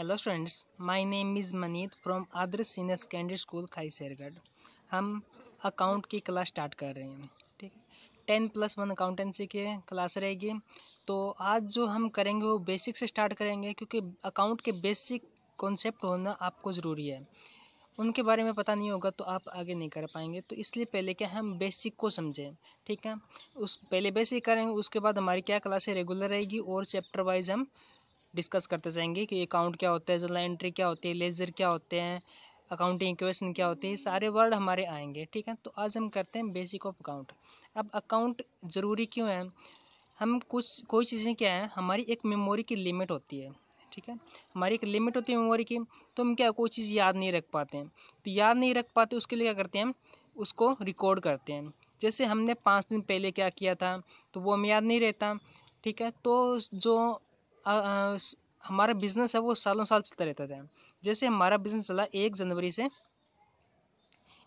hello students my name is Manit from Aadar senior secondary school Khai Sergarh हम account की class start कर रहे हैं ठीक है टेन प्लस वन अकाउंटेंसी के क्लास रहेगी तो आज जो हम करेंगे वो बेसिक से स्टार्ट करेंगे क्योंकि अकाउंट के बेसिक कॉन्सेप्ट होना आपको ज़रूरी है उनके बारे में पता नहीं होगा तो आप आगे नहीं कर पाएंगे तो इसलिए पहले क्या हम बेसिक को समझें ठीक है उस पहले बेसिक करेंगे उसके बाद हमारी क्या क्लासें रेगुलर रहेगी और चैप्टर वाइज हम डिस्कस करते जाएंगे कि अकाउंट क्या होता है जर्नल एंट्री क्या होती है लेजर क्या होते हैं अकाउंटिंग इक्वेशन क्या होती है सारे वर्ड हमारे आएंगे ठीक है तो आज हम करते हैं बेसिक ऑफ अकाउंट अब अकाउंट ज़रूरी क्यों है हम कुछ कोई चीज़ें क्या है हमारी एक मेमोरी की लिमिट होती है ठीक है हमारी एक लिमिट होती है मेमोरी की तो हम क्या कोई चीज़ याद नहीं रख पाते हैं तो याद नहीं रख पाते उसके लिए क्या करते हैं उसको रिकॉर्ड करते हैं जैसे हमने पाँच दिन पहले क्या किया था तो वो हमें याद नहीं रहता ठीक है तो जो हमारा बिज़नेस है वो सालों साल चलता रहता था जैसे हमारा बिज़नेस चला एक जनवरी से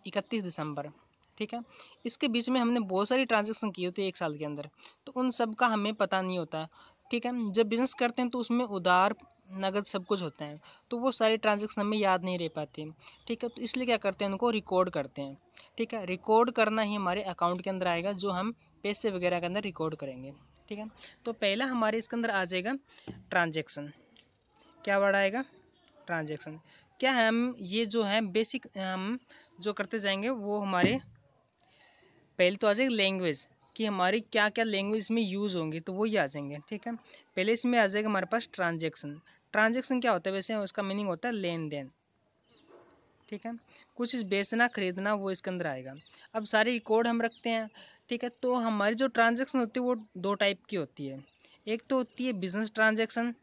इकतीस दिसंबर ठीक है इसके बीच में हमने बहुत सारी ट्रांजेक्शन की होती है एक साल के अंदर तो उन सब का हमें पता नहीं होता ठीक है जब बिज़नेस करते हैं तो उसमें उधार नगद सब कुछ होता है तो वो सारी ट्रांजेक्शन हमें याद नहीं रह पाती ठीक है तो इसलिए क्या करते हैं उनको रिकॉर्ड करते हैं ठीक है रिकॉर्ड करना ही हमारे अकाउंट के अंदर आएगा जो हम पैसे वगैरह के अंदर रिकॉर्ड करेंगे ठीक है तो पहला हमारे इसके अंदर आ जाएगा ट्रांजेक्शन क्या वर्ड आएगा ट्रांजेक्शन क्या हम ये जो है बेसिक हम जो करते जाएंगे वो हमारे पहले तो आ जाएगा लैंग्वेज कि हमारी क्या क्या लैंग्वेज में यूज़ होंगी तो वो ये आ जाएंगे ठीक है पहले इसमें आ जाएगा हमारे पास ट्रांजेक्शन ट्रांजेक्शन क्या होता है वैसे उसका मीनिंग होता है लेन देन ठीक है कुछ बेचना खरीदना वो इसके अंदर आएगा अब सारे रिकॉर्ड हम रखते हैं ठीक है तो हमारी जो ट्रांजेक्शन होती है वो दो टाइप की होती है एक तो होती है बिजनेस ट्रांजेक्शन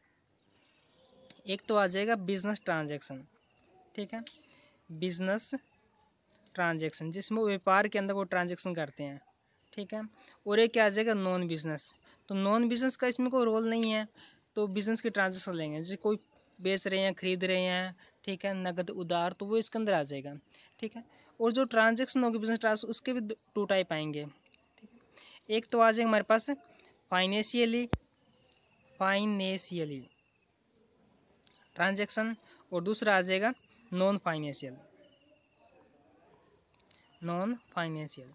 एक तो आ जाएगा बिजनेस ट्रांजेक्शन ठीक है बिजनेस ट्रांजेक्शन जिसमें व्यापार के अंदर वो ट्रांजेक्शन करते हैं ठीक है और एक आ जाएगा नॉन बिजनेस तो नॉन बिजनेस का इसमें कोई रोल नहीं है तो बिजनेस की ट्रांजेक्शन लेंगे जैसे कोई बेच रहे हैं खरीद रहे हैं ठीक है नगद उधार तो वो इसके अंदर आ जाएगा ठीक है और जो ट्रांजेक्शन होगी बिजनेस ट्रांस उसके भी टू टाइप आएंगे एक तो आ जाएगा हमारे पास फाइनेंशियली फाइनेंशियली ट्रांजैक्शन और दूसरा आ जाएगा non financial non financial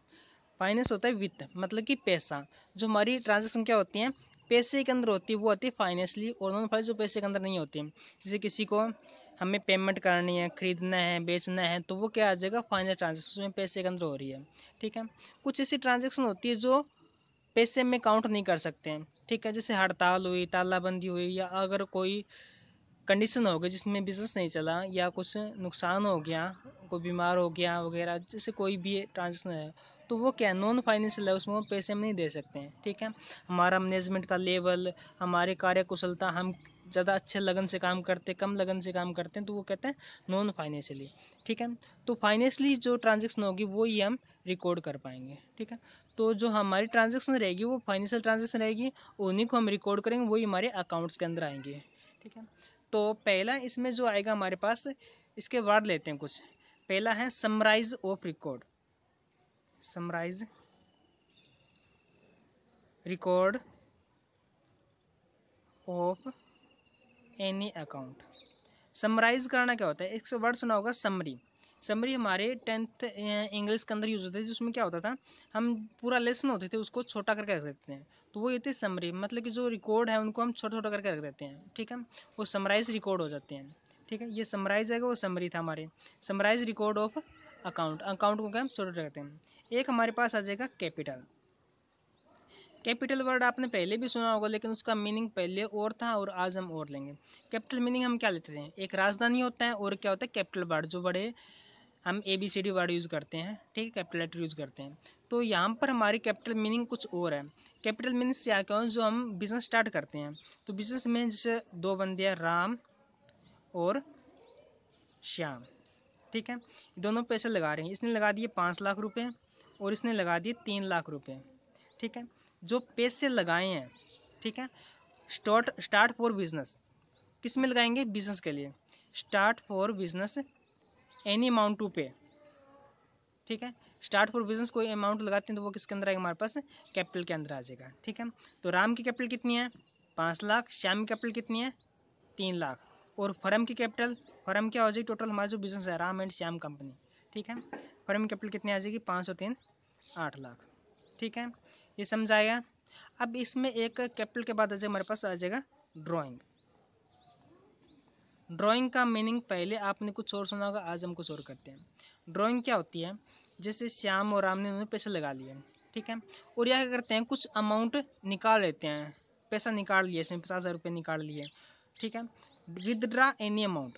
finance होता है वित्त मतलब कि पैसा जो हमारी ट्रांजेक्शन क्या होती है पैसे के अंदर होती है वो होती है फाइनेंशियली और नॉन फाइनेंस जो पैसे के अंदर नहीं होती है जैसे किसी को हमें पेमेंट करानी है खरीदना है बेचना है तो वो क्या आ जाएगा फाइनेंस ट्रांजेक्शन में पैसे के अंदर हो रही है ठीक है कुछ ऐसी ट्रांजेक्शन होती है जो पैसे में काउंट नहीं कर सकते हैं ठीक है जैसे हड़ताल हुई तालाबंदी हुई या अगर कोई कंडीशन हो गई जिसमें बिजनेस नहीं चला या कुछ नुकसान हो गया कोई बीमार हो गया वगैरह जैसे कोई भी ट्रांजेक्शन है तो वो क्या नॉन फाइनेंशियल है उसमें पैसे हम नहीं दे सकते हैं ठीक है हमारा मैनेजमेंट का लेवल हमारे कार्य कुशलता हम ज़्यादा अच्छे लगन से काम करते कम लगन से काम करते हैं तो वो कहते हैं नॉन फाइनेंशियली ठीक है तो फाइनेंशियली जो ट्रांजेक्शन होगी वो ही हम रिकॉर्ड कर पाएंगे ठीक है तो जो हमारी ट्रांजेक्शन रहेगी वो फाइनेंशियल ट्रांजेक्शन रहेगी उन्हीं को हम रिकॉर्ड करेंगे वही हमारे अकाउंट्स के अंदर आएंगे ठीक है तो पहला इसमें जो आएगा हमारे पास इसके वर्ड लेते हैं कुछ पहला है summarise of record summarise record of any account summarise करना क्या होता है एक वर्ड सुना होगा समरी समरी हमारे टेंथ इंग्लिश के अंदर यूज़ होते थे जिसमें क्या होता था हम पूरा लेसन होते थे उसको छोटा करके रख देते हैं तो वो ये थे समरी मतलब कि जो रिकॉर्ड है उनको हम छोटा छोटा करके रख देते हैं ठीक है वो समराइज रिकॉर्ड हो जाते हैं ठीक है ये समराइज है वो समरी था हमारे summarise record of account account को क्या हम छोटा रखते हैं एक हमारे पास आ जाएगा कैपिटल कैपिटल वर्ड आपने पहले भी सुना होगा लेकिन उसका मीनिंग पहले और था और आज हम और लेंगे कैपिटल मीनिंग हम क्या लेते हैं एक राजधानी होता है और क्या होता है कैपिटल वर्ड जो बड़े हम A B C D word use करते हैं ठीक है कैपिटल लेटर यूज़ करते हैं तो यहाँ पर हमारी कैपिटल मीनिंग कुछ और है कैपिटल मीनिंग्स क्या क्या जो हम बिजनेस स्टार्ट करते हैं तो बिजनेस में जैसे दो बंदे हैं राम और श्याम ठीक है दोनों पैसे लगा रहे हैं इसने लगा दिए पाँच लाख रुपये और इसने लगा दिए तीन लाख रुपये ठीक है जो पैसे लगाए हैं ठीक है स्टार्ट स्टार्ट फॉर बिजनेस किस में लगाएंगे बिजनेस के लिए start for business any amount to pay ठीक है स्टार्ट फॉर बिजनेस कोई अमाउंट लगाते हैं तो वो किसके अंदर आएगा हमारे पास कैपिटल के अंदर आ जाएगा ठीक है तो राम की कैपिटल कितनी है पाँच लाख श्याम की कैपिटल कितनी है तीन लाख और फर्म की कैपिटल फर्म क्या हो जाएगी टोटल हमारा जो बिजनेस है राम एंड श्याम कंपनी ठीक है फर्म की कैपिटल कितनी आ जाएगी पाँच सौ तीन आठ लाख ठीक है ये समझ आएगा अब इसमें एक कैपिटल के बाद आ जाएगा हमारे पास आ जाएगा ड्रॉइंग ड्राइंग का मीनिंग पहले आपने कुछ और सुना होगा आज हम कुछ और करते हैं ड्राइंग क्या होती है जैसे श्याम और राम ने उन्होंने पैसे लगा लिए ठीक है और यह क्या करते हैं कुछ अमाउंट निकाल लेते हैं पैसा निकाल लिए इसमें पचास हज़ार रुपये निकाल लिए ठीक है withdraw any amount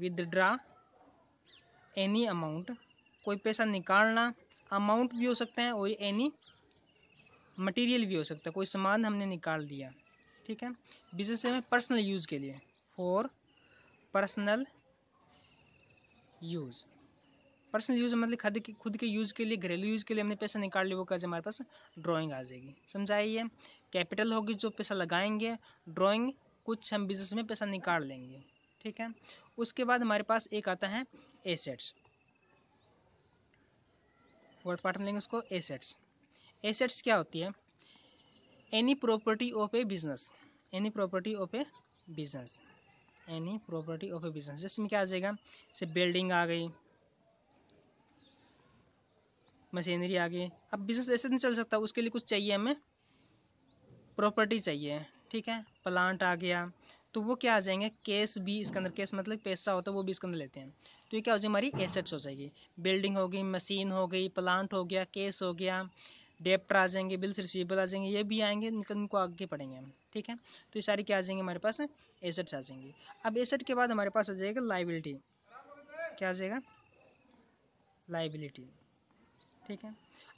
withdraw any amount कोई पैसा निकालना अमाउंट भी हो सकता है और एनी मटेरियल भी हो सकता है कोई सामान हमने निकाल दिया ठीक है बिजनेस में पर्सनल यूज़ के लिए for personal use personal use मतलब खुद के खुद के यूज़ के लिए घरेलू यूज़ के लिए हमने पैसा निकाल लिया वो कैसे हमारे पास ड्राइंग आ जाएगी समझाइए कैपिटल होगी जो पैसा लगाएंगे ड्राइंग कुछ हम बिजनेस में पैसा निकाल लेंगे ठीक है उसके बाद हमारे पास एक आता है एसेट्स फोर्थ पार्ट लेंगे उसको एसेट्स एसेट्स क्या होती है any property of a business any property of a business any property of a business जैसे में क्या आ जाएगा जैसे बिल्डिंग आ गई मशीनरी आ गई अब बिजनेस ऐसे नहीं चल सकता उसके लिए कुछ चाहिए हमें प्रॉपर्टी चाहिए ठीक है प्लांट आ गया तो वो क्या आ जाएंगे केस भी इसके अंदर केस मतलब पैसा होता है वो भी इसके अंदर लेते हैं तो ये क्या हो जाएगी हमारी एसेट्स हो जाएगी बिल्डिंग हो गई मशीन हो गई प्लांट हो गया केस हो गया डेप्टर आ जाएंगे बिल्स रिसीवेबल आ जाएंगे ये भी आएंगे इनको आगे पढ़ेंगे हम ठीक है तो ये सारी क्या आ जाएंगे हमारे पास एसेट्स आ जाएंगे अब एसेट के बाद हमारे पास आ जाएगा लाइबिलिटी क्या आ जाएगा लाइबिलिटी ठीक है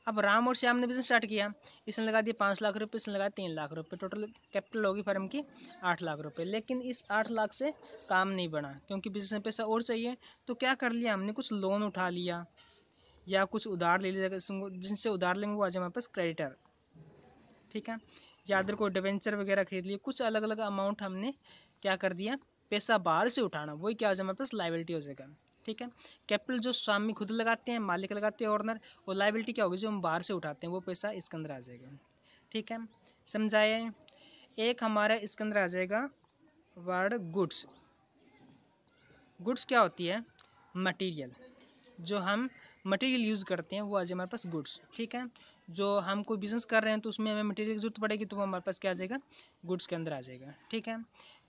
अब राम और श्याम ने बिजनेस स्टार्ट किया इसने लगा दिया पाँच लाख रुपये इसने लगा तीन लाख रुपये टोटल कैपिटल होगी फर्म की आठ लाख रुपये लेकिन इस आठ लाख से काम नहीं बना क्योंकि बिजनेस में पैसा और चाहिए तो क्या कर लिया हमने कुछ लोन उठा लिया या कुछ उधार ले लेगा जिनसे उधार लेंगे वो आ जाए हमारे पास क्रेडिटर ठीक है या अदर कोई डिवेंचर वगैरह खरीद लिए कुछ अलग अलग अमाउंट हमने क्या कर दिया पैसा बाहर से उठाना वही क्या हो जाए हमारे पास लाइबिलिटी हो जाएगा ठीक है कैपिटल जो स्वामी खुद लगाते हैं मालिक लगाते हैं ऑर्नर वो लाइबिलिटी क्या होगी जो हम बाहर से उठाते हैं वो पैसा इसके अंदर आ जाएगा ठीक है समझाए एक हमारा इसके अंदर आ जाएगा वर्ड गुड्स गुड्स क्या होती है मटीरियल जो हम मटेरियल यूज़ करते हैं वो आ जाए हमारे पास गुड्स ठीक है जो हम कोई बिजनेस कर रहे हैं तो उसमें हमें मटेरियल की जरूरत पड़ेगी तो वो हमारे पास क्या आ जाएगा गुड्स के अंदर आ जाएगा ठीक है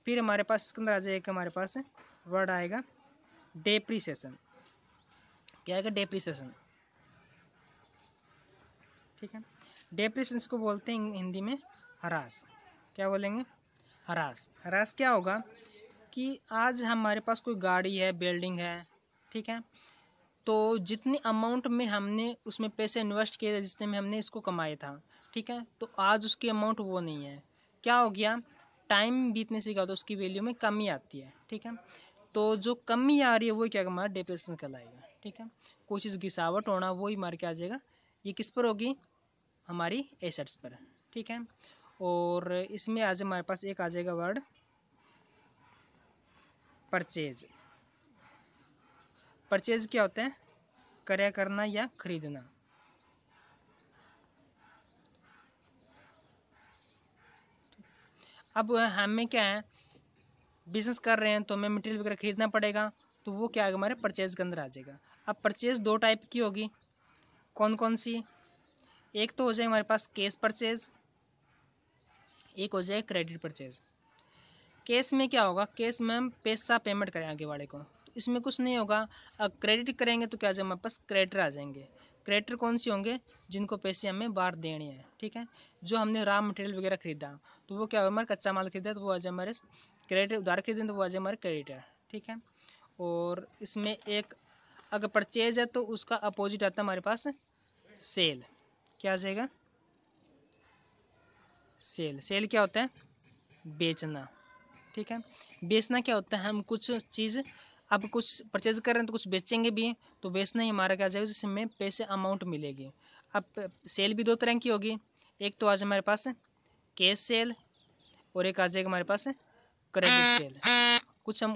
फिर हमारे पास इसके अंदर आ जाएगा हमारे पास वर्ड आएगा डेप्रीसेशन क्या आएगा डेप्रीसेशन ठीक है डेप्रीसेशन को बोलते हैं हिंदी में हरास क्या बोलेंगे हरास हरास क्या होगा कि आज हमारे पास कोई गाड़ी है बिल्डिंग है ठीक है तो जितने अमाउंट में हमने उसमें पैसे इन्वेस्ट किए थे जितने में हमने इसको कमाया था ठीक है तो आज उसकी अमाउंट वो नहीं है क्या हो गया टाइम बीतने से क्या होता है उसकी वैल्यू में कमी आती है ठीक है तो जो कमी आ रही है वही क्या हमारा डिप्रेशन कहलाएगा ठीक है कोई चीज़ घिसावट होना वही मार के आ जाएगा ये किस पर होगी हमारी एसेट्स पर ठीक है और इसमें आज हमारे पास एक आ जाएगा वर्ड परचेज परचेज क्या होता है क्रय करना या खरीदना अब हमें क्या है बिजनेस कर रहे हैं तो हमें मटेरियल वगैरह खरीदना पड़ेगा तो वो क्या हमारे परचेज के अंदर आ जाएगा अब परचेज दो टाइप की होगी कौन कौन सी एक तो हो जाए हमारे पास केस परचेज एक हो जाए क्रेडिट परचेज केस में क्या होगा केस में हम पैसा पेमेंट करें आगे वाले को इसमें कुछ नहीं होगा अब क्रेडिट करेंगे तो क्या हमारे पास क्रेडिटर आ जाएंगे क्रेडिटर कौन से होंगे जिनको पैसे हमें बाहर देने हैं ठीक है जो हमने रॉ मटेरियल वगैरह खरीदा तो वो क्या हमारे कच्चा माल खरीदा तो वो आ जाए हमारे क्रेडिटर उधार खरीदें तो वो आ जाए हमारे क्रेडिटर ठीक है और इसमें एक अगर परचेज है तो उसका अपोजिट आता है हमारे पास सेल क्या आ जाएगा सेल सेल क्या होता है बेचना ठीक है बेचना क्या होता है हम कुछ चीज़ अब कुछ परचेज कर रहे हैं तो कुछ बेचेंगे भी तो बेचना ही हमारा क्या जाएगा जिसमें पैसे अमाउंट मिलेगी अब सेल भी दो तरह की होगी एक तो आज हमारे पास कैश सेल और एक आ जाएगा हमारे पास क्रेडिट सेल कुछ हम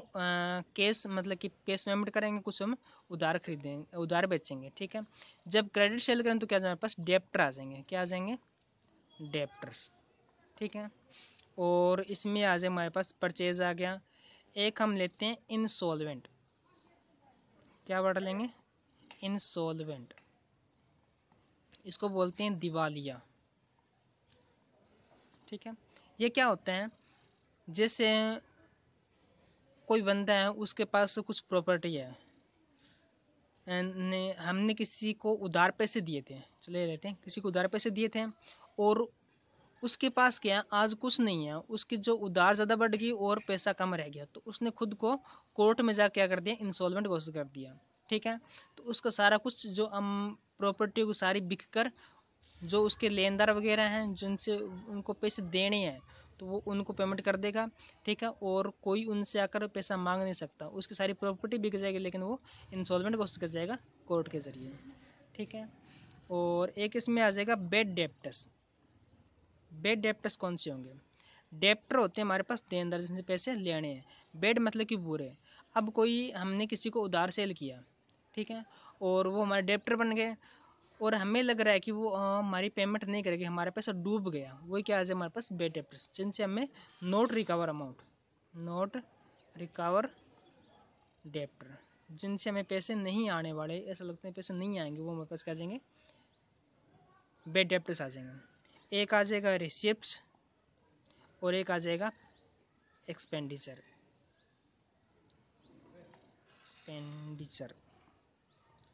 कैश मतलब कि कैश पेमेंट करेंगे कुछ हम उधार खरीदेंगे उधार बेचेंगे ठीक है जब क्रेडिट सेल करें तो क्या हमारे पास डेप्टर आ जाएंगे क्या आ जाएंगे डेप्टर ठीक है और इसमें आ जाए हमारे पास परचेज आ गया एक हम लेते हैं इनसोलवेंट क्या वर्ड लेंगे इनसोलवेंट इसको बोलते हैं दिवालिया ठीक है ये क्या होता है जैसे कोई बंदा है उसके पास कुछ प्रॉपर्टी है ने हमने किसी को उधार पैसे दिए थे चले लेते हैं किसी को उधार पैसे दिए थे और उसके पास क्या है आज कुछ नहीं है उसकी जो उधार ज़्यादा बढ़ गई और पैसा कम रह गया तो उसने खुद को कोर्ट में जा क्या कर दिया इंस्टॉलमेंट घोषित कर दिया ठीक है तो उसका सारा कुछ जो हम प्रॉपर्टी को सारी बिक कर जो उसके लेनदार वगैरह हैं जिनसे उनको पैसे देने हैं तो वो उनको पेमेंट कर देगा ठीक है और कोई उनसे आकर पैसा मांग नहीं सकता उसकी सारी प्रॉपर्टी बिक जाएगी लेकिन वो इंस्टॉलमेंट घोषित कर जाएगा कोर्ट के ज़रिए ठीक है और एक इसमें आ जाएगा बेड डेप्टस बेड डेप्टर्स कौन से होंगे डेप्टर होते हैं हमारे पास देनदार जिनसे पैसे लेने हैं बेड मतलब कि बुरे अब कोई हमने किसी को उधार सेल किया ठीक है और वो हमारे डेप्टर बन गए और हमें लग रहा है कि वो हमारी पेमेंट नहीं करेगी हमारे पास डूब गया वो क्या आज हमारे पास बेड डेप्टर्स जिनसे हमें not recover amount not recover debtor जिनसे हमें पैसे नहीं आने वाले ऐसा लगता है पैसे नहीं आएंगे वो हमारे पास क्या आ जाएंगे बेड डेप्टर्स आ जाएंगे एक आ जाएगा रिसिप्ट और एक आ जाएगा एक्सपेंडिचर एक्सपेंडिचर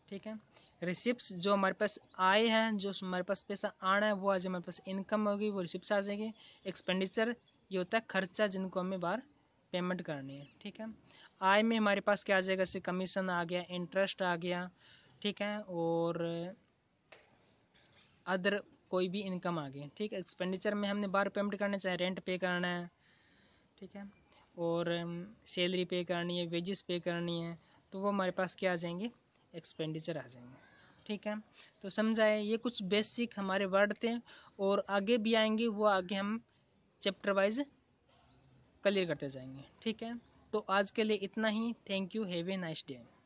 ठीक है रिसिप्ट जो हमारे पास आए हैं जो हमारे पास पैसा आना है वो आज हमारे पास इनकम होगी वो रिसिप्ट आ जाएगी एक्सपेंडिचर ये होता है खर्चा जिनको हमें बाहर पेमेंट करनी है ठीक है आय में हमारे पास क्या आ जाएगा जैसे कमीशन आ गया इंटरेस्ट आ गया ठीक है और अदर कोई भी इनकम आ गई ठीक है एक्सपेंडिचर में हमने बार पेमेंट करना चाहे रेंट पे करना है ठीक है और सैलरी पे करनी है वेजेस पे करनी है तो वो हमारे पास क्या आ जाएंगे एक्सपेंडिचर आ जाएंगे ठीक है तो समझाए ये कुछ बेसिक हमारे वर्ड थे और आगे भी आएंगे वो आगे हम चैप्टर वाइज क्लियर करते जाएंगे ठीक है तो आज के लिए इतना ही thank you have a nice day